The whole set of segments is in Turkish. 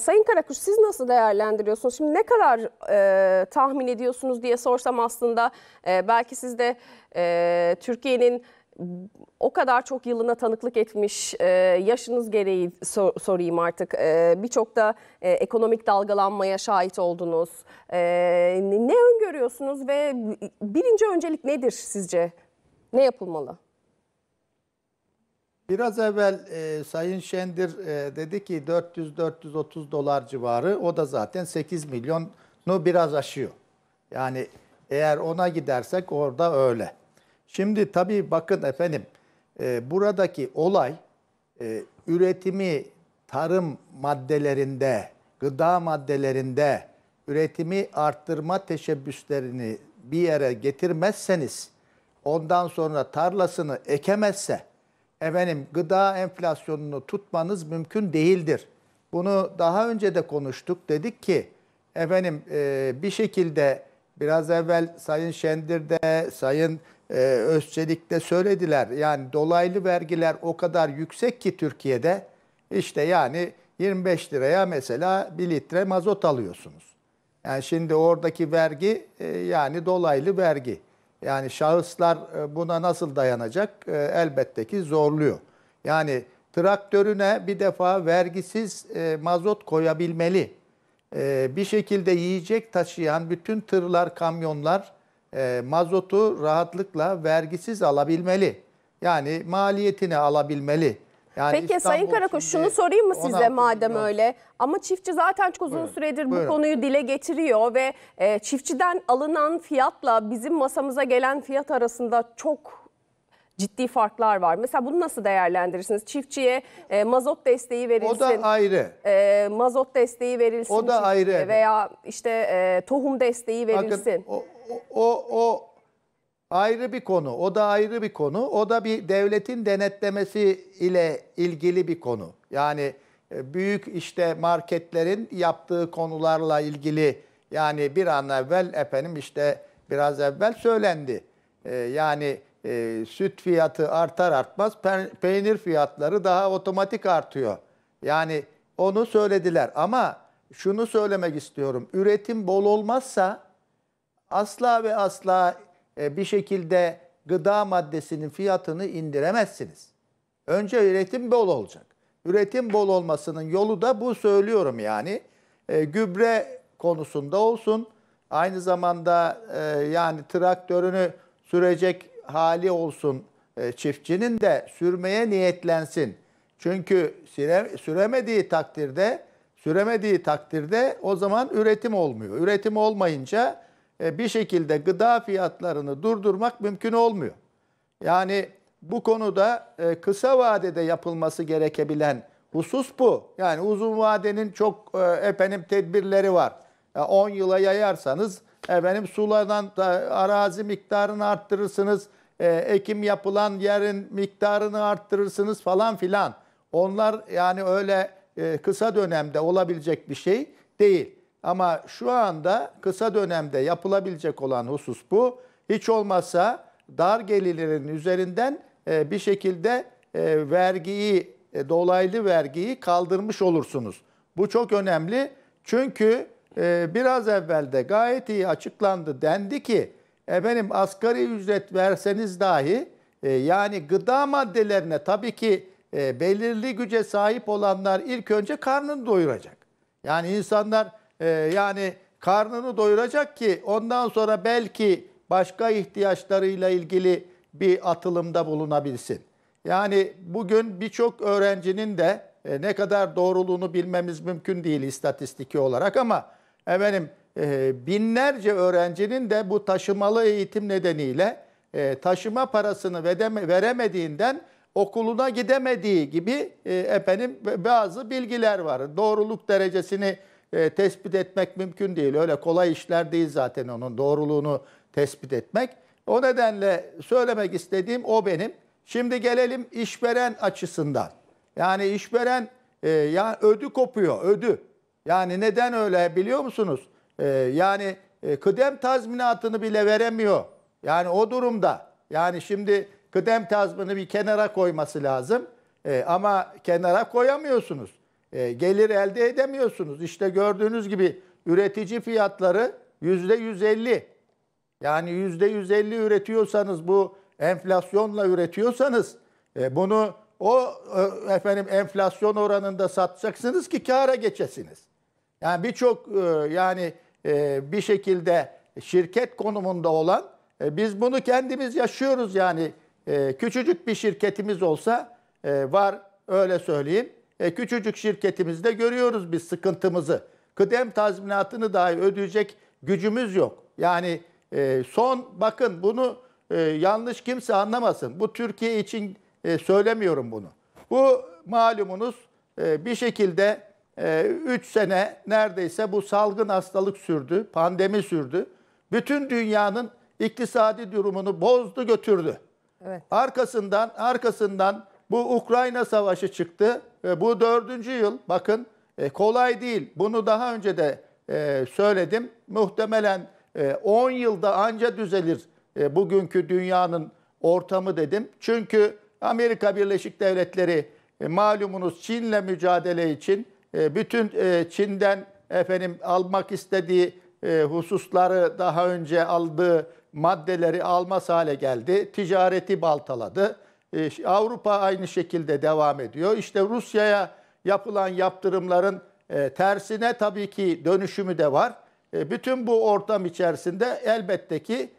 Sayın Karakuş siz nasıl değerlendiriyorsunuz? Şimdi ne kadar e, tahmin ediyorsunuz diye sorsam aslında e, belki siz de e, Türkiye'nin o kadar çok yılına tanıklık etmiş e, yaşınız gereği sor, sorayım artık. E, Birçok da e, ekonomik dalgalanmaya şahit oldunuz. E, ne öngörüyorsunuz ve birinci öncelik nedir sizce? Ne yapılmalı? Biraz evvel e, Sayın Şendir e, dedi ki 400-430 dolar civarı o da zaten 8 milyonu biraz aşıyor. Yani eğer ona gidersek orada öyle. Şimdi tabii bakın efendim e, buradaki olay e, üretimi tarım maddelerinde, gıda maddelerinde üretimi arttırma teşebbüslerini bir yere getirmezseniz ondan sonra tarlasını ekemezse efendim gıda enflasyonunu tutmanız mümkün değildir. Bunu daha önce de konuştuk. Dedik ki efendim e, bir şekilde biraz evvel Sayın Şendir'de, Sayın e, Özçelik'te söylediler. Yani dolaylı vergiler o kadar yüksek ki Türkiye'de işte yani 25 liraya mesela bir litre mazot alıyorsunuz. Yani şimdi oradaki vergi e, yani dolaylı vergi. Yani şahıslar e, buna nasıl dayanacak? E, elbette ki zorluyor. Yani traktörüne bir defa vergisiz e, mazot koyabilmeli. Bir şekilde yiyecek taşıyan bütün tırlar, kamyonlar mazotu rahatlıkla vergisiz alabilmeli. Yani maliyetini alabilmeli. Yani Peki İstanbul Sayın Karakoş, şunu sorayım mı size madem milyon. öyle? Ama çiftçi zaten çok uzun buyurun, süredir buyurun. bu konuyu dile getiriyor ve e, çiftçiden alınan fiyatla bizim masamıza gelen fiyat arasında çok ciddi farklar var. Mesela bunu nasıl değerlendirirsiniz? Çiftçiye e, mazot desteği verilsin. O da ayrı. E, mazot desteği verilsin. O da ayrı. Veya işte e, tohum desteği verilsin. Bakın, o, o, o ayrı bir konu. O da ayrı bir konu. O da bir devletin denetlemesi ile ilgili bir konu. Yani e, büyük işte marketlerin yaptığı konularla ilgili yani bir an evvel efendim işte biraz evvel söylendi. E, yani e, süt fiyatı artar artmaz pe peynir fiyatları daha otomatik artıyor. Yani onu söylediler ama şunu söylemek istiyorum. Üretim bol olmazsa asla ve asla e, bir şekilde gıda maddesinin fiyatını indiremezsiniz. Önce üretim bol olacak. Üretim bol olmasının yolu da bu söylüyorum yani. E, gübre konusunda olsun. Aynı zamanda e, yani traktörünü sürecek hali olsun e, çiftçinin de sürmeye niyetlensin. Çünkü süre, süremediği takdirde süremediği takdirde o zaman üretim olmuyor. Üretim olmayınca e, bir şekilde gıda fiyatlarını durdurmak mümkün olmuyor. Yani bu konuda e, kısa vadede yapılması gerekebilen husus bu. Yani uzun vadenin çok e, efendim tedbirleri var. 10 yıla yayarsanız efendim sulardan da arazi miktarını arttırırsınız. Ekim yapılan yerin miktarını arttırırsınız falan filan. Onlar yani öyle kısa dönemde olabilecek bir şey değil. Ama şu anda kısa dönemde yapılabilecek olan husus bu. Hiç olmazsa dar gelirlerin üzerinden e, bir şekilde e, vergiyi, e, dolaylı vergiyi kaldırmış olursunuz. Bu çok önemli çünkü biraz evvel de gayet iyi açıklandı dendi ki efendim asgari ücret verseniz dahi yani gıda maddelerine tabii ki belirli güce sahip olanlar ilk önce karnını doyuracak. Yani insanlar ee, yani karnını doyuracak ki ondan sonra belki başka ihtiyaçlarıyla ilgili bir atılımda bulunabilsin. Yani bugün birçok öğrencinin de e, ne kadar doğruluğunu bilmemiz mümkün değil istatistiki olarak ama efendim e, binlerce öğrencinin de bu taşımalı eğitim nedeniyle e, taşıma parasını vedeme, veremediğinden okuluna gidemediği gibi e, efendim bazı bilgiler var. Doğruluk derecesini e, tespit etmek mümkün değil. Öyle kolay işler değil zaten onun doğruluğunu tespit etmek. O nedenle söylemek istediğim o benim. Şimdi gelelim işveren açısından. Yani işveren e, ya ödü kopuyor, ödü. Yani neden öyle biliyor musunuz? E, yani e, kıdem tazminatını bile veremiyor. Yani o durumda. Yani şimdi kıdem tazminatını bir kenara koyması lazım. E, ama kenara koyamıyorsunuz e, gelir elde edemiyorsunuz. İşte gördüğünüz gibi üretici fiyatları yüzde 150. Yani yüzde 150 üretiyorsanız bu enflasyonla üretiyorsanız e, bunu o e, efendim enflasyon oranında satacaksınız ki kâra geçesiniz. Yani birçok e, yani e, bir şekilde şirket konumunda olan e, biz bunu kendimiz yaşıyoruz yani e, küçücük bir şirketimiz olsa e, var öyle söyleyeyim e, küçücük şirketimizde görüyoruz biz sıkıntımızı. Kıdem tazminatını dahi ödeyecek gücümüz yok. Yani e, son bakın bunu e, yanlış kimse anlamasın. Bu Türkiye için e, söylemiyorum bunu. Bu malumunuz e, bir şekilde 3 e, sene neredeyse bu salgın hastalık sürdü, pandemi sürdü. Bütün dünyanın iktisadi durumunu bozdu götürdü. Evet. Arkasından arkasından bu Ukrayna Savaşı çıktı. E, bu dördüncü yıl. Bakın e, kolay değil. Bunu daha önce de e, söyledim. Muhtemelen 10 e, yılda anca düzelir bugünkü dünyanın ortamı dedim. Çünkü Amerika Birleşik Devletleri malumunuz Çin'le mücadele için bütün Çin'den efendim almak istediği hususları daha önce aldığı maddeleri almaz hale geldi. Ticareti baltaladı. E, Avrupa aynı şekilde devam ediyor. İşte Rusya'ya yapılan yaptırımların e, tersine tabii ki dönüşümü de var. E, bütün bu ortam içerisinde elbette ki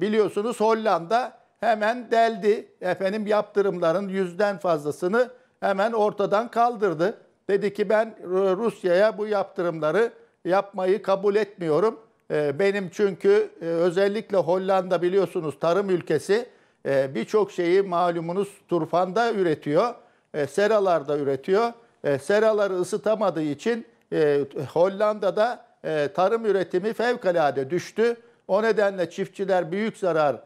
biliyorsunuz Hollanda hemen deldi. Efendim yaptırımların yüzden fazlasını hemen ortadan kaldırdı. Dedi ki ben Rusya'ya bu yaptırımları yapmayı kabul etmiyorum. Benim çünkü özellikle Hollanda biliyorsunuz tarım ülkesi e, birçok şeyi malumunuz turfanda üretiyor, e, seralarda üretiyor. E, seraları ısıtamadığı için e, Hollanda'da e, tarım üretimi fevkalade düştü. O nedenle çiftçiler büyük zarar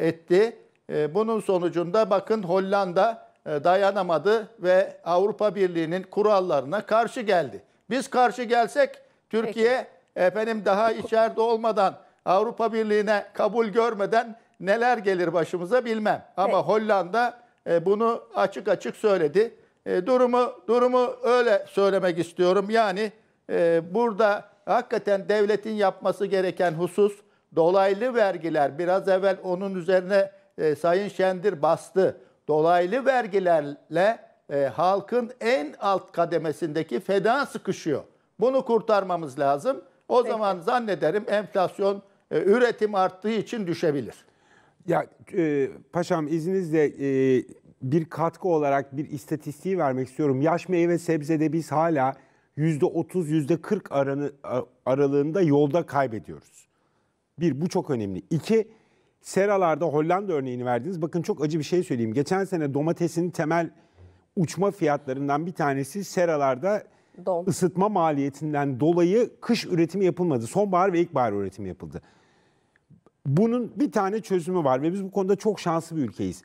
etti. bunun sonucunda bakın Hollanda dayanamadı ve Avrupa Birliği'nin kurallarına karşı geldi. Biz karşı gelsek Türkiye Peki. efendim daha içeride olmadan Avrupa Birliği'ne kabul görmeden neler gelir başımıza bilmem. Ama evet. Hollanda e, bunu açık açık söyledi. E, durumu durumu öyle söylemek istiyorum. Yani e, burada hakikaten devletin yapması gereken husus dolaylı vergiler. Biraz evvel onun üzerine e, Sayın Şendir bastı. Dolaylı vergilerle e, halkın en alt kademesindeki feda sıkışıyor. Bunu kurtarmamız lazım. O Peki. zaman zannederim enflasyon e, üretim arttığı için düşebilir. Ya e, paşam izninizle e, bir katkı olarak bir istatistiği vermek istiyorum. Yaş meyve sebzede biz hala yüzde %30 %40 aranı, aralığında yolda kaybediyoruz. Bir bu çok önemli. İki seralarda Hollanda örneğini verdiniz. Bakın çok acı bir şey söyleyeyim. Geçen sene domatesin temel uçma fiyatlarından bir tanesi seralarda Don. ısıtma maliyetinden dolayı kış üretimi yapılmadı. Sonbahar ve ilkbahar üretimi yapıldı. Bunun bir tane çözümü var ve biz bu konuda çok şanslı bir ülkeyiz.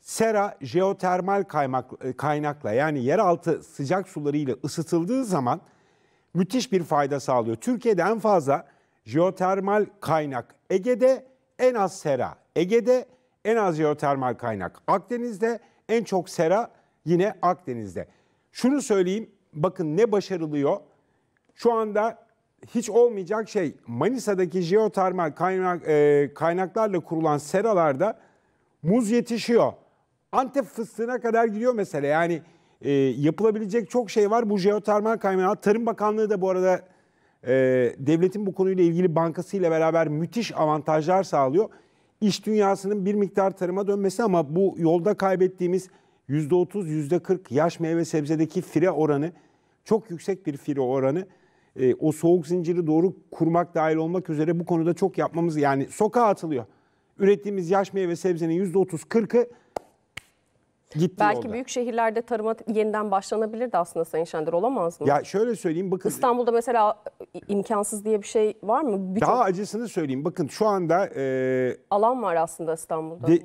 Sera jeotermal kaymak, kaynakla yani yeraltı sıcak sularıyla ısıtıldığı zaman müthiş bir fayda sağlıyor. Türkiye'de en fazla jeotermal kaynak Ege'de en az sera. Ege'de en az jeotermal kaynak. Akdeniz'de en çok sera yine Akdeniz'de. Şunu söyleyeyim bakın ne başarılıyor. Şu anda hiç olmayacak şey Manisa'daki jeotermal kaynak, e, kaynaklarla kurulan seralarda muz yetişiyor. Antep fıstığına kadar gidiyor mesele. Yani e, yapılabilecek çok şey var bu jeotermal kaynağı. Tarım Bakanlığı da bu arada e, devletin bu konuyla ilgili bankasıyla beraber müthiş avantajlar sağlıyor. İş dünyasının bir miktar tarıma dönmesi ama bu yolda kaybettiğimiz %30, %40 yaş meyve sebzedeki fire oranı, çok yüksek bir fire oranı e, o soğuk zinciri doğru kurmak dahil olmak üzere bu konuda çok yapmamız yani sokağa atılıyor. Ürettiğimiz yaş meyve sebzenin otuz kırkı gitti Belki yolda. büyük şehirlerde tarıma yeniden başlanabilirdi aslında Sayın Şender olamaz mı? Ya şöyle söyleyeyim bakın. İstanbul'da mesela imkansız diye bir şey var mı? Bir daha acısını söyleyeyim bakın şu anda. E, Alan var aslında İstanbul'da. De,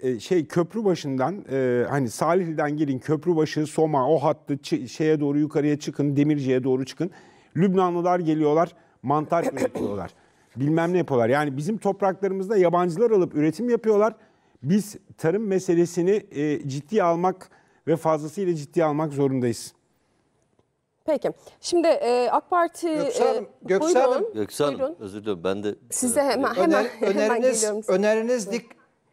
e, şey köprü başından e, hani Salihli'den gelin köprü başı Soma o hattı şeye doğru yukarıya çıkın Demirci'ye doğru çıkın. Lübnanlılar geliyorlar, mantar üretiyorlar. Bilmem ne yapıyorlar. Yani bizim topraklarımızda yabancılar alıp üretim yapıyorlar. Biz tarım meselesini e, ciddiye almak ve fazlasıyla ciddi almak zorundayız. Peki. Şimdi e, AK Parti... Göksel Hanım, e, Göksel Hanım. özür dilerim ben de... Size hemen, hemen, Öner, hemen öneriniz, hemen öneriniz dik,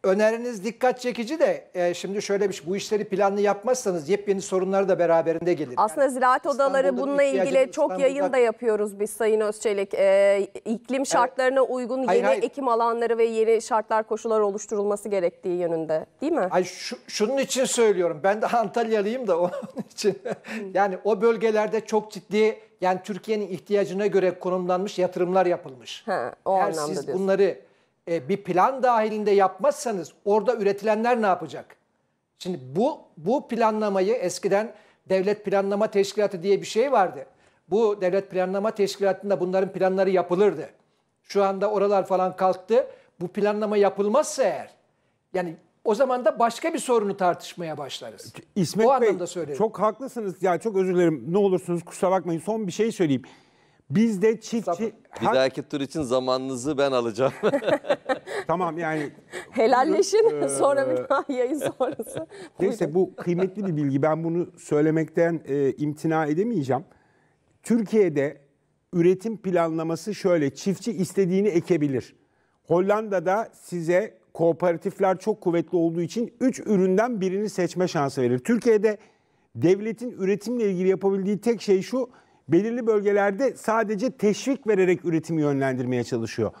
öneriniz dikkat çekici de e, şimdi şöyle bir şey, bu işleri planlı yapmazsanız yepyeni sorunları da beraberinde gelir. Aslında yani, ziraat odaları bununla ilgili çok yayın da yapıyoruz biz Sayın Özçelik. E, iklim şartlarına evet. uygun hayır, yeni hayır. ekim alanları ve yeni şartlar koşullar oluşturulması gerektiği yönünde değil mi? Ay şu, şunun için söylüyorum ben de Antalyalıyım da onun için. yani o bölgelerde çok ciddi yani Türkiye'nin ihtiyacına göre konumlanmış yatırımlar yapılmış. Ha, o Eğer siz diyorsun. bunları e, bir plan dahilinde yapmazsanız orada üretilenler ne yapacak? Şimdi bu bu planlamayı eskiden devlet planlama teşkilatı diye bir şey vardı. Bu devlet planlama teşkilatında bunların planları yapılırdı. Şu anda oralar falan kalktı. Bu planlama yapılmazsa eğer yani o zaman da başka bir sorunu tartışmaya başlarız. İsmet o Bey, anlamda söylerim. Çok haklısınız. Yani çok özür dilerim. Ne olursunuz kusura bakmayın. Son bir şey söyleyeyim. Biz de çiftçi... Bir dahaki tur için zamanınızı ben alacağım. tamam yani... Helalleşin ee, sonra bir daha yayın sonrası. Neyse bu kıymetli bir bilgi. Ben bunu söylemekten e, imtina edemeyeceğim. Türkiye'de üretim planlaması şöyle. Çiftçi istediğini ekebilir. Hollanda'da size kooperatifler çok kuvvetli olduğu için 3 üründen birini seçme şansı verir. Türkiye'de devletin üretimle ilgili yapabildiği tek şey şu belirli bölgelerde sadece teşvik vererek üretimi yönlendirmeye çalışıyor.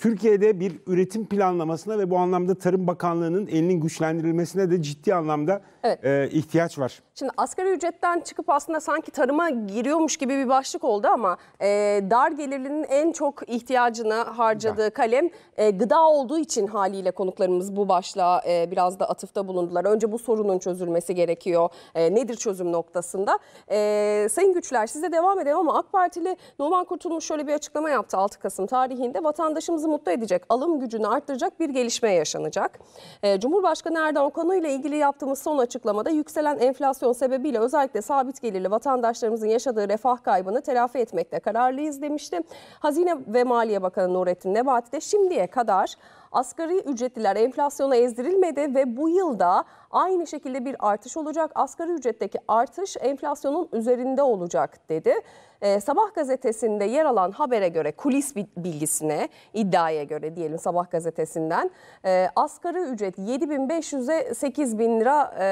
Türkiye'de bir üretim planlamasına ve bu anlamda Tarım Bakanlığı'nın elinin güçlendirilmesine de ciddi anlamda evet. e, ihtiyaç var. Şimdi asgari ücretten çıkıp aslında sanki tarıma giriyormuş gibi bir başlık oldu ama e, dar gelirlinin en çok ihtiyacını harcadığı kalem e, gıda olduğu için haliyle konuklarımız bu başlığa e, biraz da atıfta bulundular. Önce bu sorunun çözülmesi gerekiyor. E, nedir çözüm noktasında? E, Sayın Güçler size devam edelim ama AK Partili Numan Kurtulmuş şöyle bir açıklama yaptı 6 Kasım tarihinde. Vatandaşımızın halkımızı mutlu edecek, alım gücünü arttıracak bir gelişme yaşanacak. E, Cumhurbaşkanı Erdoğan konuyla ilgili yaptığımız son açıklamada yükselen enflasyon sebebiyle özellikle sabit gelirli vatandaşlarımızın yaşadığı refah kaybını telafi etmekte kararlıyız demişti. Hazine ve Maliye Bakanı Nurettin Nebati de şimdiye kadar Asgari ücretliler enflasyona ezdirilmedi ve bu yılda aynı şekilde bir artış olacak. Asgari ücretteki artış enflasyonun üzerinde olacak dedi. Ee, Sabah gazetesinde yer alan habere göre kulis bilgisine iddiaya göre diyelim Sabah gazetesinden e, asgari ücret 7500'e 8000 lira e,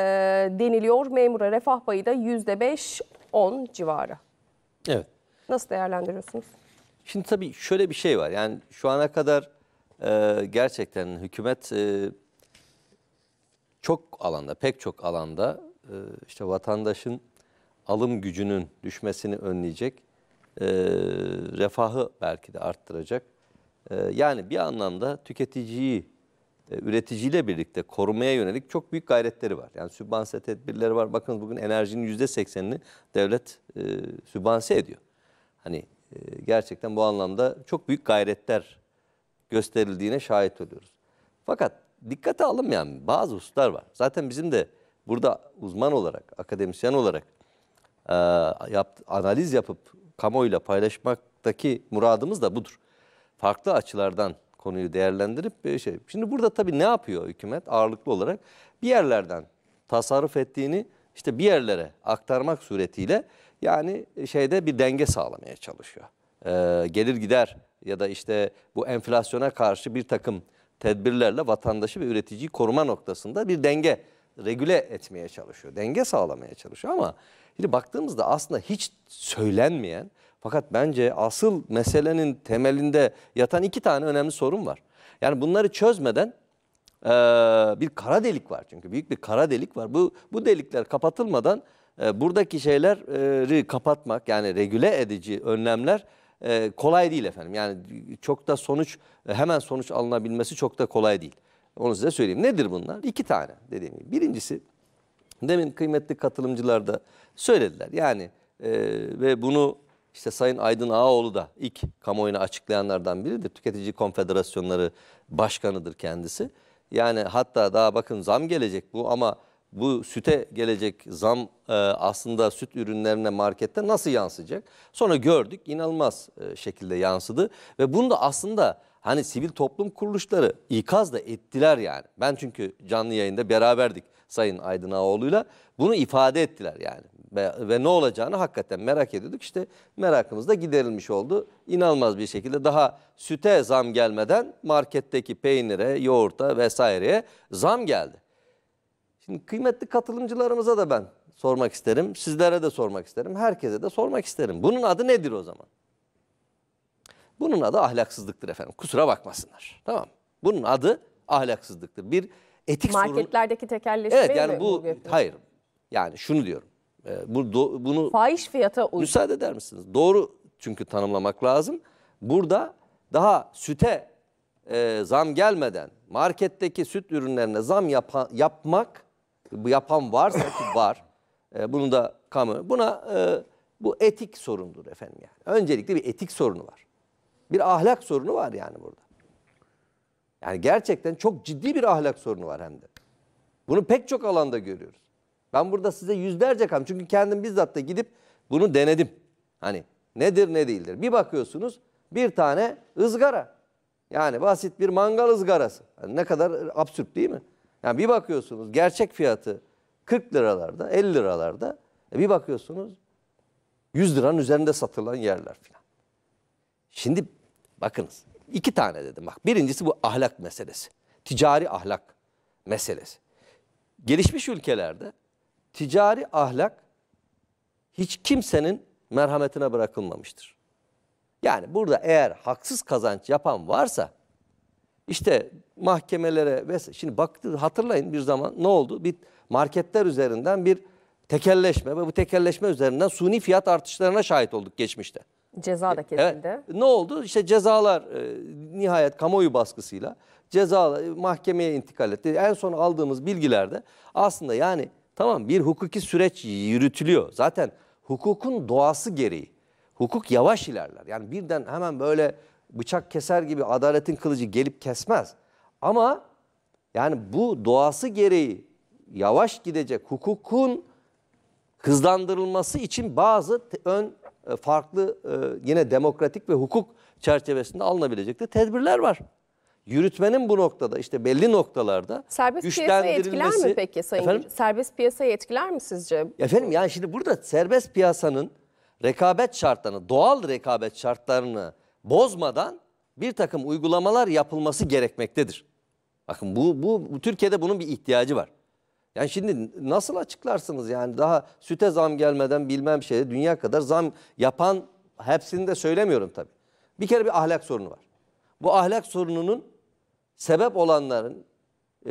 deniliyor. Memura refah payı da %5-10 civarı. Evet. Nasıl değerlendiriyorsunuz? Şimdi tabii şöyle bir şey var. Yani şu ana kadar e, gerçekten hükümet e, çok alanda, pek çok alanda e, işte vatandaşın alım gücünün düşmesini önleyecek, e, refahı belki de arttıracak. E, yani bir anlamda tüketiciyi e, üreticiyle birlikte korumaya yönelik çok büyük gayretleri var. Yani sübvanse tedbirleri var. Bakın bugün enerjinin yüzde seksenini devlet e, sübvanse ediyor. Hani e, gerçekten bu anlamda çok büyük gayretler gösterildiğine şahit oluyoruz. Fakat dikkate alınmayan bazı hususlar var. Zaten bizim de burada uzman olarak, akademisyen olarak e, yapt, analiz yapıp kamuoyuyla paylaşmaktaki muradımız da budur. Farklı açılardan konuyu değerlendirip e, şey. Şimdi burada tabii ne yapıyor hükümet ağırlıklı olarak? Bir yerlerden tasarruf ettiğini işte bir yerlere aktarmak suretiyle yani e, şeyde bir denge sağlamaya çalışıyor. Ee, gelir gider ya da işte bu enflasyona karşı bir takım tedbirlerle vatandaşı ve üreticiyi koruma noktasında bir denge regüle etmeye çalışıyor. Denge sağlamaya çalışıyor ama şimdi baktığımızda aslında hiç söylenmeyen fakat bence asıl meselenin temelinde yatan iki tane önemli sorun var. Yani bunları çözmeden e, bir kara delik var çünkü büyük bir kara delik var. Bu bu delikler kapatılmadan e, buradaki şeyleri kapatmak yani regüle edici önlemler e, kolay değil efendim. Yani çok da sonuç hemen sonuç alınabilmesi çok da kolay değil. Onu size söyleyeyim. Nedir bunlar? İki tane dediğim gibi. Birincisi demin kıymetli katılımcılar da söylediler. Yani e, ve bunu işte Sayın Aydın Ağaoğlu da ilk kamuoyuna açıklayanlardan biridir. Tüketici Konfederasyonları Başkanıdır kendisi. Yani hatta daha bakın zam gelecek bu ama bu süte gelecek zam e, aslında süt ürünlerine markette nasıl yansıyacak? Sonra gördük inanılmaz e, şekilde yansıdı ve bunu da aslında hani sivil toplum kuruluşları ikaz da ettiler yani. Ben çünkü canlı yayında beraberdik Sayın Aydın Ağoğlu'yla bunu ifade ettiler yani. Ve, ve ne olacağını hakikaten merak ediyorduk. İşte merakımız da giderilmiş oldu. İnanılmaz bir şekilde daha süte zam gelmeden marketteki peynire, yoğurta vesaireye zam geldi. Şimdi kıymetli katılımcılarımıza da ben sormak isterim. Sizlere de sormak isterim. Herkese de sormak isterim. Bunun adı nedir o zaman? Bunun adı ahlaksızlıktır efendim. Kusura bakmasınlar. Tamam. Bunun adı ahlaksızlıktır. Bir etik sorun. Marketlerdeki tekerleşme Evet yani mi bu, hayır. Yani şunu diyorum. E, bu do, bunu fahiş fiyata uygun. Müsaade eder misiniz? Doğru çünkü tanımlamak lazım. Burada daha süte e, zam gelmeden marketteki süt ürünlerine zam yapa, yapmak bu yapan varsa ki var. E, bunu da kamu. Buna e, bu etik sorundur efendim yani. Öncelikle bir etik sorunu var. Bir ahlak sorunu var yani burada. Yani gerçekten çok ciddi bir ahlak sorunu var hem de. Bunu pek çok alanda görüyoruz. Ben burada size yüzlerce kam çünkü kendim bizzat da gidip bunu denedim. Hani nedir ne değildir. Bir bakıyorsunuz bir tane ızgara. Yani basit bir mangal ızgarası. Yani ne kadar absürt değil mi? Yani bir bakıyorsunuz gerçek fiyatı 40 liralarda, 50 liralarda. E bir bakıyorsunuz 100 liranın üzerinde satılan yerler filan. Şimdi bakınız iki tane dedim bak. Birincisi bu ahlak meselesi. Ticari ahlak meselesi. Gelişmiş ülkelerde ticari ahlak hiç kimsenin merhametine bırakılmamıştır. Yani burada eğer haksız kazanç yapan varsa işte mahkemelere ve şimdi baktı hatırlayın bir zaman ne oldu? Bir marketler üzerinden bir tekelleşme ve bu tekelleşme üzerinden suni fiyat artışlarına şahit olduk geçmişte. Ceza da e, kesildi. Evet. Ne oldu? İşte cezalar e, nihayet kamuoyu baskısıyla ceza e, mahkemeye intikal etti. En son aldığımız bilgilerde aslında yani tamam bir hukuki süreç yürütülüyor. Zaten hukukun doğası gereği hukuk yavaş ilerler. Yani birden hemen böyle bıçak keser gibi adaletin kılıcı gelip kesmez. Ama yani bu doğası gereği yavaş gidecek hukukun hızlandırılması için bazı ön e, farklı e, yine demokratik ve hukuk çerçevesinde alınabilecek de tedbirler var. Yürütmenin bu noktada işte belli noktalarda serbest güçlendirilmesi... Serbest piyasayı etkiler mi peki Sayın Serbest piyasayı etkiler mi sizce? Efendim yani şimdi burada serbest piyasanın rekabet şartlarını, doğal rekabet şartlarını bozmadan bir takım uygulamalar yapılması gerekmektedir. Bakın bu, bu Türkiye'de bunun bir ihtiyacı var. Yani şimdi nasıl açıklarsınız yani daha süte zam gelmeden bilmem şeye dünya kadar zam yapan hepsini de söylemiyorum tabii. Bir kere bir ahlak sorunu var. Bu ahlak sorununun sebep olanların e,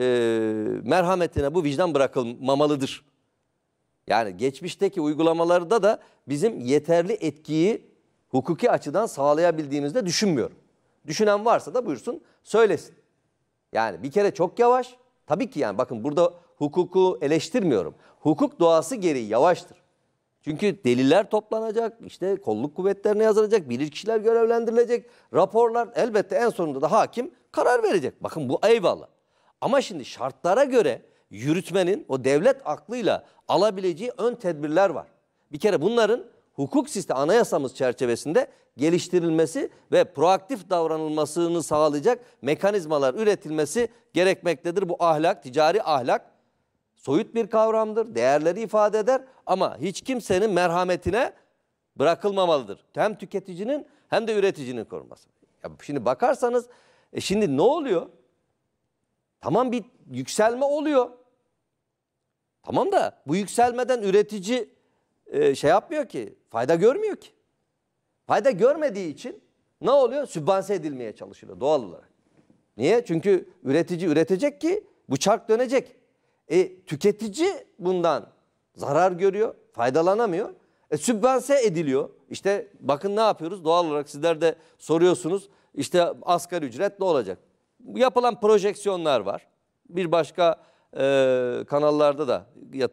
merhametine bu vicdan bırakılmamalıdır. Yani geçmişteki uygulamalarda da bizim yeterli etkiyi hukuki açıdan sağlayabildiğimizde düşünmüyorum. Düşünen varsa da buyursun söylesin. Yani bir kere çok yavaş. Tabii ki yani bakın burada hukuku eleştirmiyorum. Hukuk doğası gereği yavaştır. Çünkü deliller toplanacak, işte kolluk kuvvetlerine yazılacak, kişiler görevlendirilecek, raporlar elbette en sonunda da hakim karar verecek. Bakın bu eyvallah. Ama şimdi şartlara göre yürütmenin o devlet aklıyla alabileceği ön tedbirler var. Bir kere bunların hukuk sistemi anayasamız çerçevesinde geliştirilmesi ve proaktif davranılmasını sağlayacak mekanizmalar üretilmesi gerekmektedir. Bu ahlak, ticari ahlak soyut bir kavramdır, değerleri ifade eder ama hiç kimsenin merhametine bırakılmamalıdır. Hem tüketicinin hem de üreticinin koruması. Ya şimdi bakarsanız e şimdi ne oluyor? Tamam bir yükselme oluyor. Tamam da bu yükselmeden üretici e, şey yapmıyor ki, fayda görmüyor ki. Fayda görmediği için ne oluyor? Sübvanse edilmeye çalışılıyor doğal olarak. Niye? Çünkü üretici üretecek ki bu çark dönecek. E, tüketici bundan zarar görüyor, faydalanamıyor. E, sübvanse ediliyor. İşte bakın ne yapıyoruz? Doğal olarak sizler de soruyorsunuz. İşte asgari ücret ne olacak? Yapılan projeksiyonlar var. Bir başka e, kanallarda da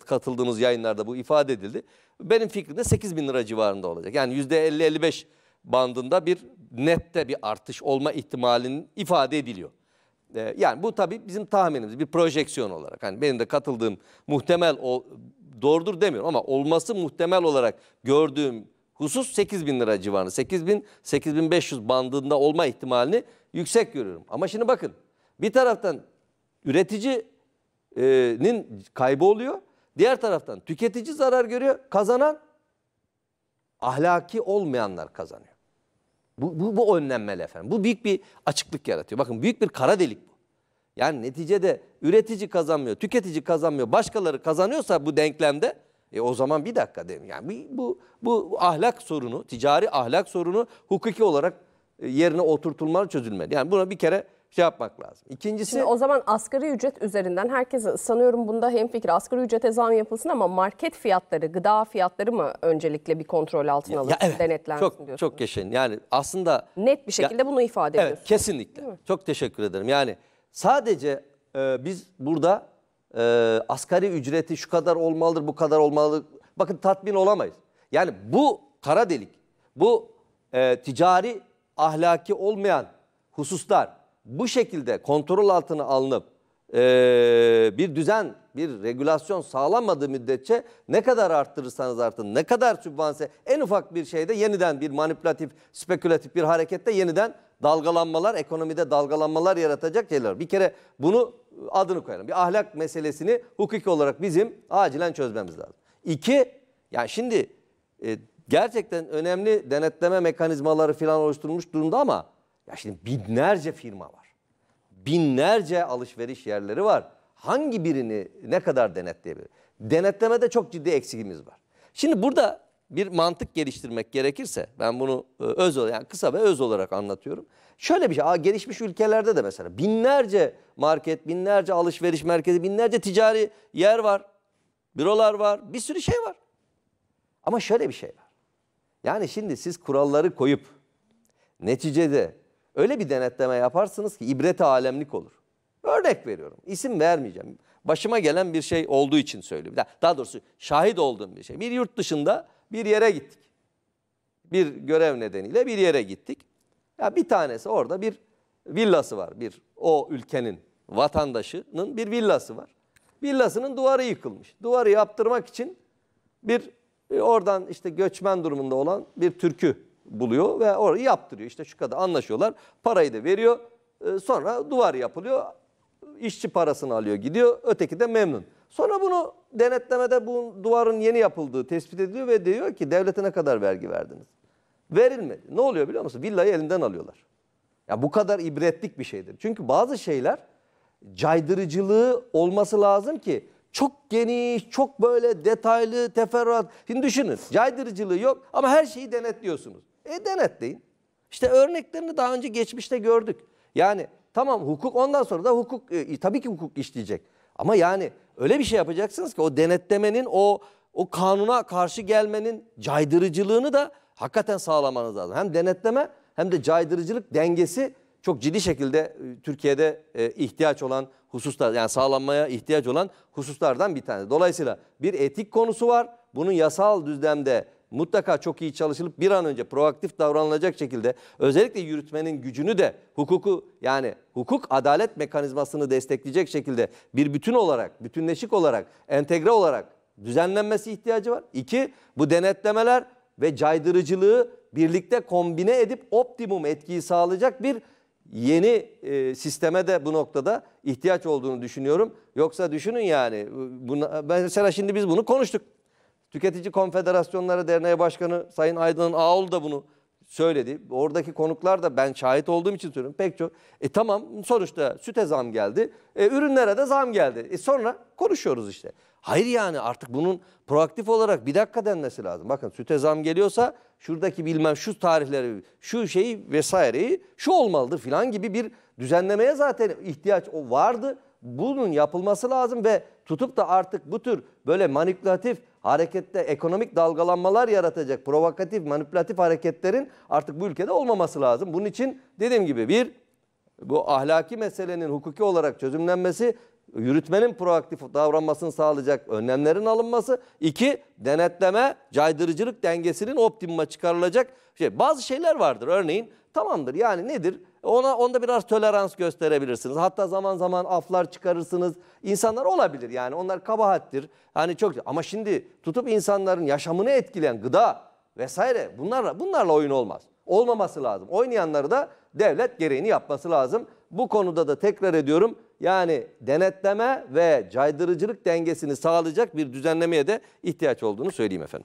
katıldığımız yayınlarda bu ifade edildi benim fikrimde 8 bin lira civarında olacak. Yani yüzde %50-55 bandında bir nette bir artış olma ihtimalinin ifade ediliyor. Ee, yani bu tabii bizim tahminimiz bir projeksiyon olarak. Hani benim de katıldığım muhtemel o doğrudur demiyorum ama olması muhtemel olarak gördüğüm husus 8 bin lira civarında. 8 bin, 8 bin 500 bandında olma ihtimalini yüksek görüyorum. Ama şimdi bakın bir taraftan üreticinin kaybı oluyor. Diğer taraftan tüketici zarar görüyor. Kazanan ahlaki olmayanlar kazanıyor. Bu, bu, bu önlenmeli efendim. Bu büyük bir açıklık yaratıyor. Bakın büyük bir kara delik bu. Yani neticede üretici kazanmıyor, tüketici kazanmıyor, başkaları kazanıyorsa bu denklemde e o zaman bir dakika derim. Yani bu, bu, bu ahlak sorunu, ticari ahlak sorunu hukuki olarak e, yerine oturtulmalı, çözülmeli. Yani buna bir kere şey yapmak lazım. İkincisi... Şimdi o zaman asgari ücret üzerinden herkese sanıyorum bunda hem fikir Asgari ücrete zam yapılsın ama market fiyatları, gıda fiyatları mı öncelikle bir kontrol altına alınsın, evet, denetlensin çok, diyorsunuz? Çok yaşayın. Yani aslında... Net bir şekilde ya, bunu ifade evet, Kesinlikle. Çok teşekkür ederim. Yani sadece e, biz burada e, asgari ücreti şu kadar olmalıdır, bu kadar olmalı. Bakın tatmin olamayız. Yani bu kara delik, bu e, ticari ahlaki olmayan hususlar bu şekilde kontrol altına alınıp e, bir düzen, bir regülasyon sağlanmadığı müddetçe ne kadar arttırırsanız artın, ne kadar sübvanse en ufak bir şeyde yeniden bir manipülatif, spekülatif bir harekette yeniden dalgalanmalar, ekonomide dalgalanmalar yaratacak şeyler. Bir kere bunu adını koyalım. Bir ahlak meselesini hukuki olarak bizim acilen çözmemiz lazım. İki, yani şimdi e, gerçekten önemli denetleme mekanizmaları falan oluşturulmuş durumda ama ya şimdi binlerce firma var. Binlerce alışveriş yerleri var. Hangi birini ne kadar denetleyebilir? Denetlemede çok ciddi eksikimiz var. Şimdi burada bir mantık geliştirmek gerekirse ben bunu e, öz yani kısa ve öz olarak anlatıyorum. Şöyle bir şey gelişmiş ülkelerde de mesela binlerce market, binlerce alışveriş merkezi, binlerce ticari yer var. Bürolar var, bir sürü şey var. Ama şöyle bir şey var. Yani şimdi siz kuralları koyup neticede öyle bir denetleme yaparsınız ki ibret alemlik olur. Örnek veriyorum. İsim vermeyeceğim. Başıma gelen bir şey olduğu için söylüyorum. Daha doğrusu şahit olduğum bir şey. Bir yurt dışında bir yere gittik. Bir görev nedeniyle bir yere gittik. Ya bir tanesi orada bir villası var. Bir o ülkenin vatandaşının bir villası var. Villasının duvarı yıkılmış. Duvarı yaptırmak için bir oradan işte göçmen durumunda olan bir türkü buluyor ve orayı yaptırıyor. İşte şu kadar anlaşıyorlar. Parayı da veriyor. Ee, sonra duvar yapılıyor. İşçi parasını alıyor gidiyor. Öteki de memnun. Sonra bunu denetlemede bu duvarın yeni yapıldığı tespit ediliyor ve diyor ki devlete ne kadar vergi verdiniz? Verilmedi. Ne oluyor biliyor musun? Villayı elinden alıyorlar. Ya bu kadar ibretlik bir şeydir. Çünkü bazı şeyler caydırıcılığı olması lazım ki çok geniş, çok böyle detaylı, teferruat. Şimdi düşünün caydırıcılığı yok ama her şeyi denetliyorsunuz. E denetleyin. İşte örneklerini daha önce geçmişte gördük. Yani tamam hukuk ondan sonra da hukuk e, tabii ki hukuk işleyecek. Ama yani öyle bir şey yapacaksınız ki o denetlemenin o o kanuna karşı gelmenin caydırıcılığını da hakikaten sağlamanız lazım. Hem denetleme hem de caydırıcılık dengesi çok ciddi şekilde e, Türkiye'de e, ihtiyaç olan hususlar yani sağlanmaya ihtiyaç olan hususlardan bir tanesi. Dolayısıyla bir etik konusu var. Bunun yasal düzlemde mutlaka çok iyi çalışılıp bir an önce proaktif davranılacak şekilde özellikle yürütmenin gücünü de hukuku yani hukuk adalet mekanizmasını destekleyecek şekilde bir bütün olarak, bütünleşik olarak, entegre olarak düzenlenmesi ihtiyacı var. İki, bu denetlemeler ve caydırıcılığı birlikte kombine edip optimum etkiyi sağlayacak bir yeni e, sisteme de bu noktada ihtiyaç olduğunu düşünüyorum. Yoksa düşünün yani buna, mesela şimdi biz bunu konuştuk. Tüketici Konfederasyonları Derneği Başkanı Sayın Aydın'ın Ağol da bunu söyledi. Oradaki konuklar da ben şahit olduğum için söylüyorum pek çok. E tamam sonuçta süte zam geldi. E, ürünlere de zam geldi. E sonra konuşuyoruz işte. Hayır yani artık bunun proaktif olarak bir dakika denmesi lazım. Bakın süte zam geliyorsa şuradaki bilmem şu tarihleri, şu şeyi vesaireyi şu olmalıdır filan gibi bir düzenlemeye zaten ihtiyaç o vardı bunun yapılması lazım ve tutup da artık bu tür böyle manipülatif harekette ekonomik dalgalanmalar yaratacak provokatif manipülatif hareketlerin artık bu ülkede olmaması lazım. Bunun için dediğim gibi bir bu ahlaki meselenin hukuki olarak çözümlenmesi yürütmenin proaktif davranmasını sağlayacak önlemlerin alınması. iki denetleme, caydırıcılık dengesinin optimuma çıkarılacak şey. Bazı şeyler vardır örneğin tamamdır yani nedir? Ona onda biraz tolerans gösterebilirsiniz. Hatta zaman zaman aflar çıkarırsınız. İnsanlar olabilir yani onlar kabahattir. Hani çok ama şimdi tutup insanların yaşamını etkileyen gıda vesaire bunlarla bunlarla oyun olmaz. Olmaması lazım. Oynayanları da devlet gereğini yapması lazım. Bu konuda da tekrar ediyorum. Yani denetleme ve caydırıcılık dengesini sağlayacak bir düzenlemeye de ihtiyaç olduğunu söyleyeyim efendim.